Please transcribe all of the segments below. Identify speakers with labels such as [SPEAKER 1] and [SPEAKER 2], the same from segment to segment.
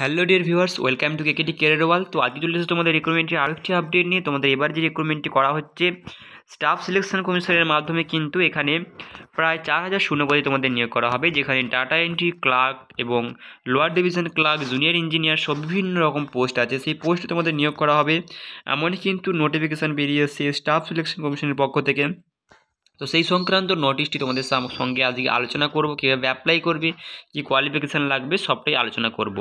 [SPEAKER 1] hello dear viewers welcome to KKT কেরেরওয়াল তো আজকে চলে এসেছে তোমাদের রিক্রুটমেন্টের আরেকটি আপডেট নিয়ে তোমাদের এবার যে রিক্রুটমেন্টটি করা হচ্ছে স্টাফ সিলেকশন কমিশনের মাধ্যমে কিন্তু এখানে প্রায় চার হাজার শূন্যপদে তোমাদের নিয়োগ করা হবে যেখানে ডাটা এন্ট্রি ক্লার্ক এবং lower division clerk junior engineer সব বিভিন্ন রকম পোস্ট আছে সেই পোস্টে তোমাদের নিয়োগ করা হবে এমনই কিন্তু নোটিফিকেশান বেরিয়ে এসছে স্টাফ সিলেকশন কমিশনের পক্ষ থেকে তো সেই সংক্রান্ত নোটিশটি তোমাদের সঙ্গে আজকে আলোচনা করব কীভাবে অ্যাপ্লাই করবে কি কোয়ালিফিকেশান লাগবে সবটাই আলোচনা করব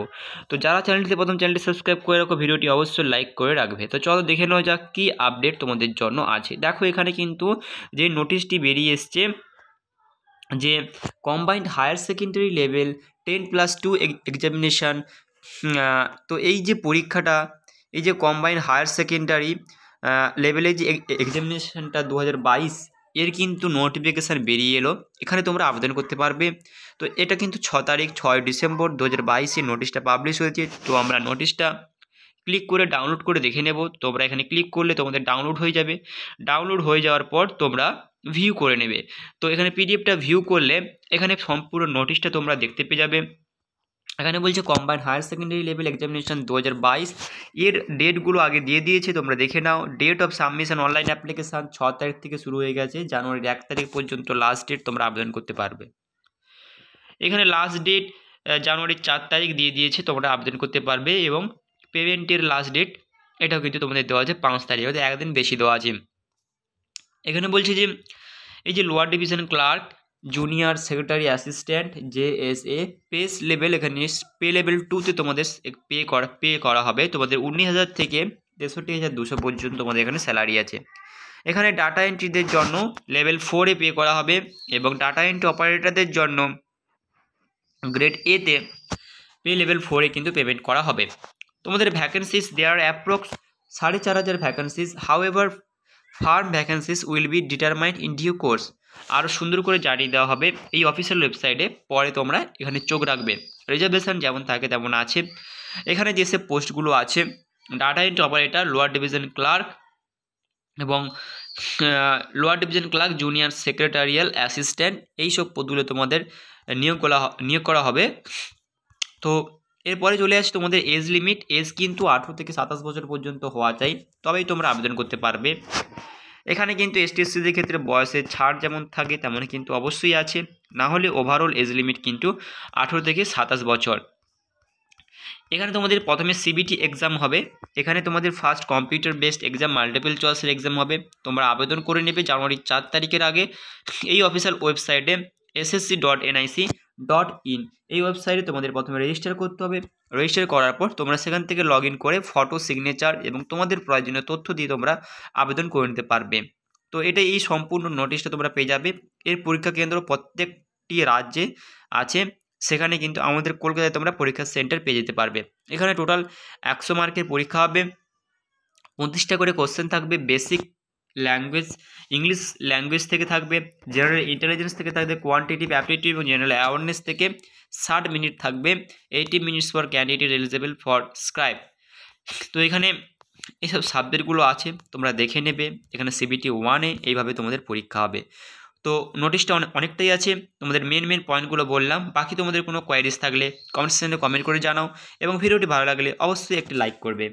[SPEAKER 1] তো যারা চ্যানেলটিতে প্রথম চ্যানেলটি সাবস্ক্রাইব করে রাখো ভিডিওটি অবশ্যই লাইক করে রাখবে তো চলো দেখে নেওয়া যাক কী আপডেট তোমাদের জন্য আছে দেখো এখানে কিন্তু যে নোটিশটি বেরিয়ে এসছে যে combined higher secondary level ten plus two examination তো এই যে পরীক্ষাটা এই যে কম্বাইন্ড হায়ার সেকেন্ডারি লেভেলের যে এক্সামিনেশানটা দু হাজার বাইশ এর কিন্তু নোটিফিকেশান বেরিয়ে এলো এখানে তোমরা আবেদন করতে পারবে তো এটা কিন্তু ছ তারিখ ছয় ডিসেম্বর দু হাজার বাইশে নোটিশটা পাবলিশ হয়েছে তো আমরা নোটিশটা ক্লিক করে ডাউনলোড করে দেখে নেব তোমরা এখানে ক্লিক করলে তোমাদের ডাউনলোড হয়ে যাবে ডাউনলোড হয়ে যাওয়ার পর তোমরা ভিউ করে নেবে তো এখানে পিডিএফটা ভিউ করলে এখানে সম্পূর্ণ নোটিশটা তোমরা দেখতে পেয়ে যাবে এখানে বলছে combine higher secondary level examination দু এর ডেটগুলো আগে দিয়ে দিয়েছে তোমরা দেখে নাও date of submission online application ছ তারিখ থেকে শুরু হয়ে গেছে জানুয়ারির এক তারিখ পর্যন্ত লাস্ট ডেট তোমরা আবেদন করতে পারবে এখানে লাস্ট ডেট জানুয়ারির চার তারিখ দিয়ে দিয়েছে তোমরা আবেদন করতে পারবে এবং পেমেন্টের লাস্ট ডেট এটাও কিন্তু তোমাদের দেওয়া আছে পাঁচ তারিখ অর্থাৎ একদিন বেশি দেওয়া আছে এখানে বলছে যে এই যে lower division clerk junior secretary assistant J S A pay level এখানে পে লেভেল টুতে তোমাদের পে করা পে করা হবে তোমাদের উনিশ হাজার থেকে তেষট্টি হাজার দুশো পর্যন্ত তোমাদের এখানে স্যালারি আছে এখানে ডাটা এন্ট্রিদের জন্য লেভেল ফোরে পে করা হবে এবং ডাটা এন্ট্রি অপারেটরদের জন্য গ্রেড এতে পে লেভেল ফোরে কিন্তু পেমেন্ট করা হবে তোমাদের ভ্যাকেন্সিস দেয়ার অ্যাপ্রক্স সাড়ে চার হাজার vacancies however firm vacancies will be determined in due course আরও সুন্দর করে জানিয়ে দেওয়া হবে এই অফিসিয়াল ওয়েবসাইটে পরে তোমরা এখানে চোখ রাখবে রিজার্ভেশন যেমন থাকে তেমন আছে এখানে যেসব পোস্টগুলো আছে data entry operator lower division clerk এবং lower division clerk junior secretarial assistant এই সব পদগুলো তোমাদের নিয়োগ করা নিয়োগ করা হবে তো এরপরে চলে আসছে তোমাদের এজ লিমিট এজ কিন্তু আঠেরো থেকে সাতাশ বছর পর্যন্ত হওয়া চাই তবেই তোমরা আবেদন করতে পারবে এখানে কিন্তু এসটিএসসিদের ক্ষেত্রে বয়সের ছাড় যেমন থাকে তেমনই কিন্তু অবশ্যই আছে না হলে ওভারঅল এজ লিমিট কিন্তু আঠেরো থেকে সাতাশ বছর এখানে তোমাদের প্রথমে সিবিটি এক্সাম হবে এখানে তোমাদের first computer based exam multiple চয়েসের এক্সাম হবে তোমরা আবেদন করে নেবে জানুয়ারির চার তারিখের আগে এই অফিসিয়াল ওয়েবসাইটে SSC dot NIC dot in এই ওয়েবসাইটে তোমাদের প্রথমে রেজিস্টার করতে হবে রেজিস্টার করার পর তোমরা সেখান থেকে লগ করে ফটো সিগনেচার এবং তোমাদের প্রয়োজনীয় তথ্য দিয়ে তোমরা আবেদন করে নিতে পারবে তো এটা এই সম্পূর্ণ নোটিশটা তোমরা পেয়ে যাবে এর পরীক্ষা কেন্দ্র প্রত্যেকটি রাজ্যে আছে সেখানে কিন্তু আমাদের কলকাতায় তোমরা পরীক্ষা সেন্টার পেয়ে যেতে পারবে এখানে টোটাল একশো মার্কের পরীক্ষা হবে পঁচিশটা করে কোশ্চেন থাকবে বেসিক ল্যাঙ্গুয়েজ ইংলিশ ল্যাঙ্গুয়েজ থেকে থাকবে জেনারেল ইন্টেলিজেন্স থেকে থাকবে কোয়ান্টিটিভ অ্যাপটিটিভ এবং জেনারেল অ্যাওয়ারনেস থেকে ষাট মিনিট থাকবে eighty minutes for candidate eligible for scribe তো এখানে এইসব সাবজেক্টগুলো আছে তোমরা দেখে নেবে এখানে সিবিটি ওয়ানে এইভাবে তোমাদের পরীক্ষা হবে তো নোটিশটা অনেকটাই আছে তোমাদের মেন মেন পয়েন্টগুলো বললাম বাকি তোমাদের কোনো কোয়ারিজ থাকলে কমেন্ট সেকশনে কমেন্ট করে জানাও এবং ভিডিওটি ভালো লাগলে অবশ্যই একটি লাইক করবে